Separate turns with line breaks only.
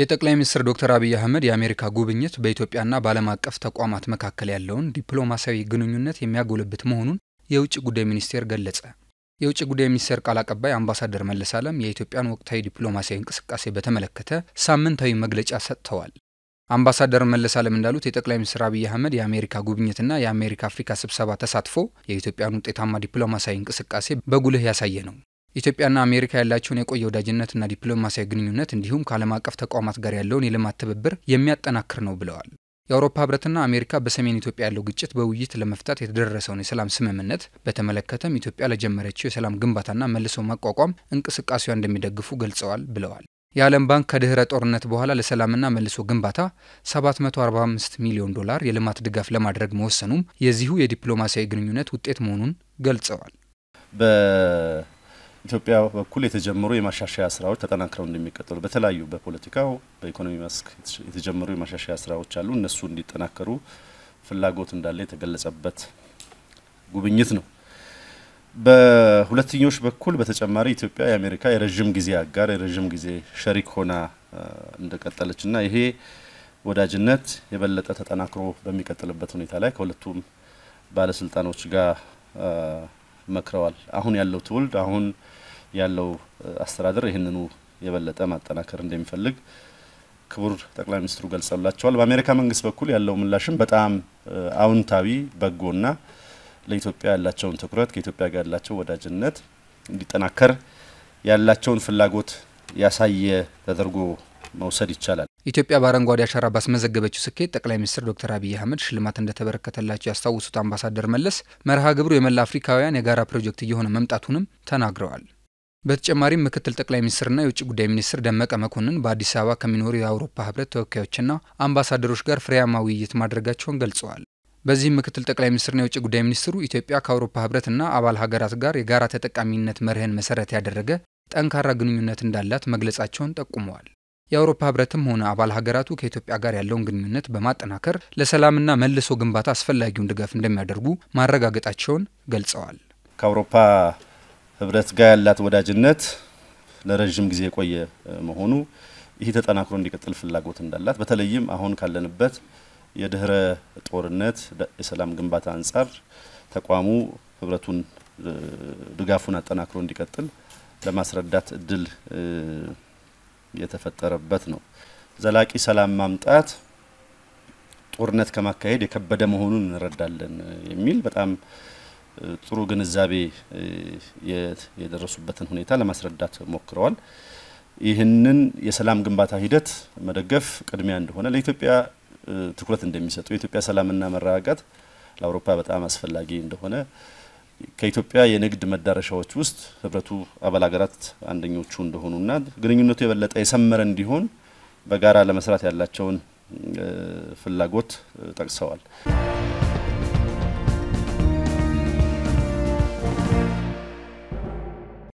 የጠቅላይ ሚኒስትር ዶክተር አብይ አህመድ የአሜሪካ ጉብኝት በኢትዮጵያና በዓለም አቀፍ ተቋማት መካከል ያለውን ዲፕሎማሲያዊ ግንኙነት የሚያጎለብት መሆኑን የውጭ ጉዳይ ሚኒስቴር ገለጸ። የውጭ ጉዳይ ሚኒስቴር ቃል አቀባይ አምባሳደር መለስ ዓለም የኢትዮጵያን ወቅታዊ ዲፕሎማሲያዊ እንቅስቃሴ በተመለከተ ሳምንታዊ መግለጫ ሰጥተዋል። አምባሳደር መለስ ዓለም እንዳሉት የጠቅላይ ሚኒስትር አብይ አህመድ የአሜሪካ ጉብኝትና የአሜሪካ አፍሪካ ስብሰባ ተሳትፎ የኢትዮጵያን ውጤታማ ዲፕሎማሲያዊ እንቅስቃሴ በጉልህ ያሳየ ነው። ኢትዮጵያና አሜሪካ ያላቸውን የቆየ ወዳጅነትና ዲፕሎማሲያዊ ግንኙነት እንዲሁም ከዓለም አቀፍ ተቋማት ጋር ያለውን የልማት ትብብር የሚያጠናክር ነው ብለዋል። የአውሮፓ ህብረትና አሜሪካ በሰሜን ኢትዮጵያ ያለው ግጭት በውይይት ለመፍታት የተደረሰውን የሰላም ስምምነት በተመለከተም ኢትዮጵያ ለጀመረችው የሰላም ግንባታና መልሶ ማቋቋም እንቅስቃሴዋ እንደሚደግፉ ገልጸዋል ብለዋል። የዓለም ባንክ ከድህረ ጦርነት በኋላ ለሰላምና መልሶ ግንባታ 745 ሚሊዮን ዶላር የልማት ድጋፍ ለማድረግ መወሰኑም የዚሁ የዲፕሎማሲያዊ ግንኙነት ውጤት መሆኑን ገልጸዋል።
ኢትዮጵያ በኩል የተጀመሩ የማሻሻያ ስራዎች ተጠናክረው እንደሚቀጥሉ በተለያዩ በፖለቲካው በኢኮኖሚ መስክ የተጀመሩ የማሻሻያ ስራዎች አሉ። እነሱ እንዲጠናከሩ ፍላጎት እንዳለ የተገለጸበት ጉብኝት ነው። በሁለትዮሽ በኩል በተጨማሪ ኢትዮጵያ የአሜሪካ የረዥም ጊዜ አጋር የረዥም ጊዜ ሸሪክ ሆና እንደቀጠለችና ይሄ ወዳጅነት የበለጠ ተጠናክሮ በሚቀጥልበት ሁኔታ ላይ ከሁለቱም ባለስልጣኖች ጋር መክረዋል። አሁን ያለው ትውልድ አሁን ያለው አስተዳደር ይህንኑ የበለጠ ማጠናከር እንደሚፈልግ ክቡር ጠቅላይ ሚኒስትሩ ገልጸውላቸዋል። በአሜሪካ መንግስት በኩል ያለው ምላሽም በጣም በጎ በጎና ለኢትዮጵያ ያላቸውን ትኩረት ከኢትዮጵያ ጋር ያላቸው ወዳጅነት እንዲጠናከር ያላቸውን ፍላጎት ያሳየ ተደርጎ መውሰድ ይቻላል።
ኢትዮጵያ በአረንጓዴ አሻራ ባስመዘገበችው ስኬት ጠቅላይ ሚኒስትር ዶክተር አብይ አህመድ ሽልማት እንደተበረከተላቸው ያስታውሱት አምባሳደር መለስ መርሃ ግብሩ የመላ አፍሪካውያን የጋራ ፕሮጀክት እየሆነ መምጣቱንም ተናግረዋል። በተጨማሪም ምክትል ጠቅላይ ሚኒስትርና የውጭ ጉዳይ ሚኒስትር ደመቀ መኮንን በአዲስ አበባ ከሚኖሩ የአውሮፓ ህብረት ተወካዮችና አምባሳደሮች ጋር ፍሬያማ ውይይት ማድረጋቸውን ገልጸዋል። በዚህም ምክትል ጠቅላይ ሚኒስትርና የውጭ ጉዳይ ሚኒስትሩ ኢትዮጵያ ከአውሮፓ ህብረትና አባል ሀገራት ጋር የጋራ ተጠቃሚነት መርህን መሰረት ያደረገ ጠንካራ ግንኙነት እንዳላት መግለጻቸውን ጠቁመዋል። የአውሮፓ ህብረትም ሆነ አባል ሀገራቱ ከኢትዮጵያ ጋር ያለውን ግንኙነት በማጠናከር ለሰላምና መልሶ ግንባታ አስፈላጊውን ድጋፍ እንደሚያደርጉ ማረጋገጣቸውን
ገልጸዋል። ከአውሮፓ ህብረት ጋር ያላት ወዳጅነት ለረዥም ጊዜ የቆየ መሆኑ ይህ ተጠናክሮ እንዲቀጥል ፍላጎት እንዳላት በተለይም አሁን ካለንበት የድህረ ጦርነት የሰላም ግንባታ አንጻር ተቋሙ ህብረቱን ድጋፉን አጠናክሮ እንዲቀጥል ለማስረዳት እድል የተፈጠረበት ነው። ዘላቂ ሰላም ማምጣት ጦርነት ከማካሄድ የከበደ መሆኑን እንረዳለን የሚል በጣም ጥሩ ግንዛቤ የደረሱበትን ሁኔታ ለማስረዳት ሞክረዋል። ይህንን የሰላም ግንባታ ሂደት መደገፍ ቅድሚያ እንደሆነ ለኢትዮጵያ ትኩረት እንደሚሰጡ የኢትዮጵያ ሰላምና መረጋጋት ለአውሮፓ በጣም አስፈላጊ እንደሆነ ከኢትዮጵያ የንግድ መዳረሻዎች ውስጥ ህብረቱ አባል ሀገራት አንደኞቹ እንደሆኑና ግንኙነቱ የበለጠ የሰመረ እንዲሆን በጋራ ለመስራት ያላቸውን ፍላጎት ጠቅሰዋል።